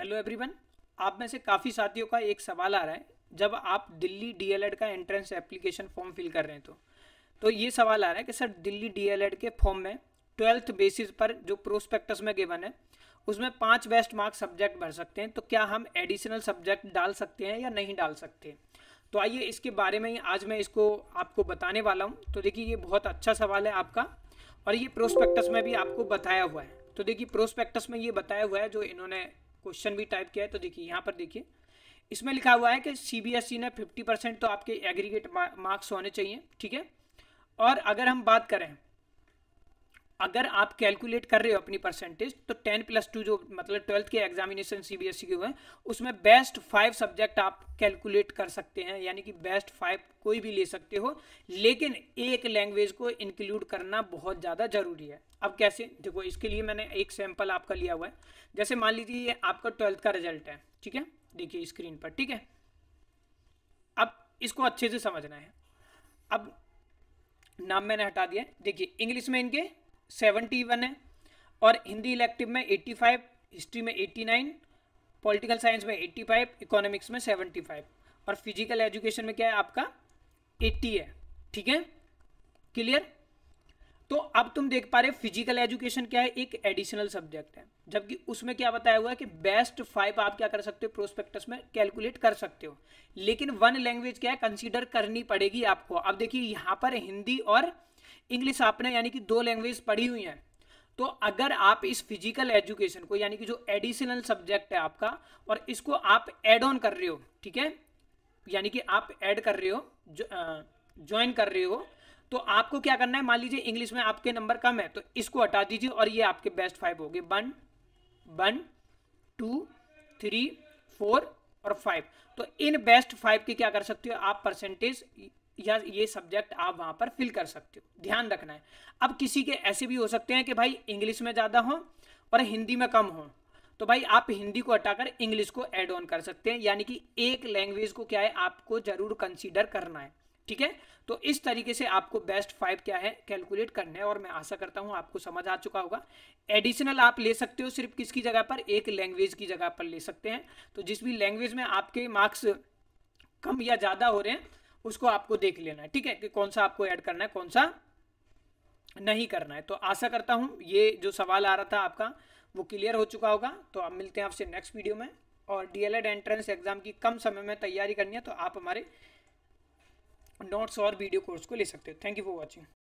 hello everyone आप में से काफ़ी साथियों का एक सवाल आ रहा है जब आप दिल्ली डीएलएड का एंट्रेंस एप्लीकेशन फॉर्म फिल कर रहे हैं तो तो ये सवाल आ रहा है कि सर दिल्ली डीएलएड के फॉर्म में ट्वेल्थ बेसिस पर जो प्रोस्पेक्टस में गिवन है उसमें पाँच बेस्ट मार्क्स सब्जेक्ट भर सकते हैं तो क्या हम एडिशनल सब्जेक्ट डाल सकते हैं या नहीं डाल सकते तो आइए इसके बारे में ही आज मैं इसको आपको बताने वाला हूँ तो देखिए ये बहुत अच्छा सवाल है आपका और ये प्रोस्पेक्टस में भी आपको बताया हुआ है तो देखिए प्रोस्पेक्टस में ये बताया हुआ है जो इन्होंने क्वेश्चन भी टाइप किया है तो देखिए यहाँ पर देखिए इसमें लिखा हुआ है कि सी ने फिफ्टी परसेंट तो आपके एग्रीगेट मार्क्स होने चाहिए ठीक है और अगर हम बात करें अगर आप कैलकुलेट कर रहे हो अपनी परसेंटेज तो टेन प्लस टू जो मतलब ट्वेल्थ के examination C B S E के हुए हैं उसमें बेस्ट फाइव सब्जेक्ट आप कैलकुलेट कर सकते हैं यानी कि बेस्ट फाइव कोई भी ले सकते हो लेकिन एक लैंग्वेज को इंक्लूड करना बहुत ज़्यादा ज़रूरी है अब कैसे देखो इसके लिए मैंने एक सैंपल आपका लिया हुआ है जैसे मान लीजिए ये आपका ट्वेल्थ का रिजल्ट है ठीक है देखिए स्क्रीन पर ठीक है अब इसको अच्छे से समझना है अब नाम मैंने हटा दिया देखिए इंग्लिश में इनके सेवेंटी वन है और हिंदी इलेक्टिव में एट्टी फाइव हिस्ट्री में एट्टी नाइन पॉलिटिकल साइंस में एट्टी फाइव इकोनॉमिक्स में सेवेंटी फाइव और फिजिकल एजुकेशन में क्या है आपका एट्टी है ठीक है क्लियर तो अब तुम देख पा रहे फिजिकल एजुकेशन क्या है एक एडिशनल सब्जेक्ट है जबकि उसमें क्या बताया हुआ है कि बेस्ट फाइव आप क्या कर सकते हो प्रोस्पेक्टस में कैलकुलेट कर सकते हो लेकिन वन लैंग्वेज क्या है कंसीडर करनी पड़ेगी आपको अब देखिए यहां पर हिंदी और इंग्लिश आपने यानी कि दो लैंग्वेज पढ़ी हुई हैं तो अगर आप इस फिजिकल एजुकेशन को यानी कि जो एडिशनल सब्जेक्ट है आपका और इसको आप एड ऑन कर रहे हो ठीक है यानी कि आप ऐड कर रहे हो ज्वाइन कर रहे हो तो आपको क्या करना है मान लीजिए इंग्लिश में आपके नंबर कम है तो इसको हटा दीजिए और ये आपके बेस्ट फाइव हो गए one one two three four और फाइव तो इन बेस्ट फाइव के क्या कर सकते हो आप परसेंटेज या ये सब्जेक्ट आप वहाँ पर फिल कर सकते हो ध्यान रखना है अब किसी के ऐसे भी हो सकते हैं कि भाई इंग्लिश में ज़्यादा हो और हिंदी में कम हो तो भाई आप हिंदी को हटाकर इंग्लिश को ऐड ऑन कर सकते हैं यानी कि एक लैंग्वेज को क्या है आपको ज़रूर कंसिडर करना है ठीक है तो इस तरीके से आपको बेस्ट फाइव क्या है कैलकुलेट करने है और मैं आशा करता हूँ आपको समझ आ चुका होगा एडिशनल आप ले सकते हो सिर्फ किसकी जगह पर एक लैंग्वेज की जगह पर ले सकते हैं तो जिस भी लैंग्वेज में आपके मार्क्स कम या ज़्यादा हो रहे हैं उसको आपको देख लेना है ठीक है कि कौन सा आपको ऐड करना है कौन सा नहीं करना है तो आशा करता हूँ ये जो सवाल आ रहा था आपका वो क्लियर हो चुका होगा तो आप मिलते हैं आपसे नेक्स्ट वीडियो में और डीएलएड एंट्रेंस एग्जाम की कम समय में तैयारी करनी है तो आप हमारे नोट्स और वीडियो कोर्स को ले सकते हो थैंक यू फॉर वॉचिंग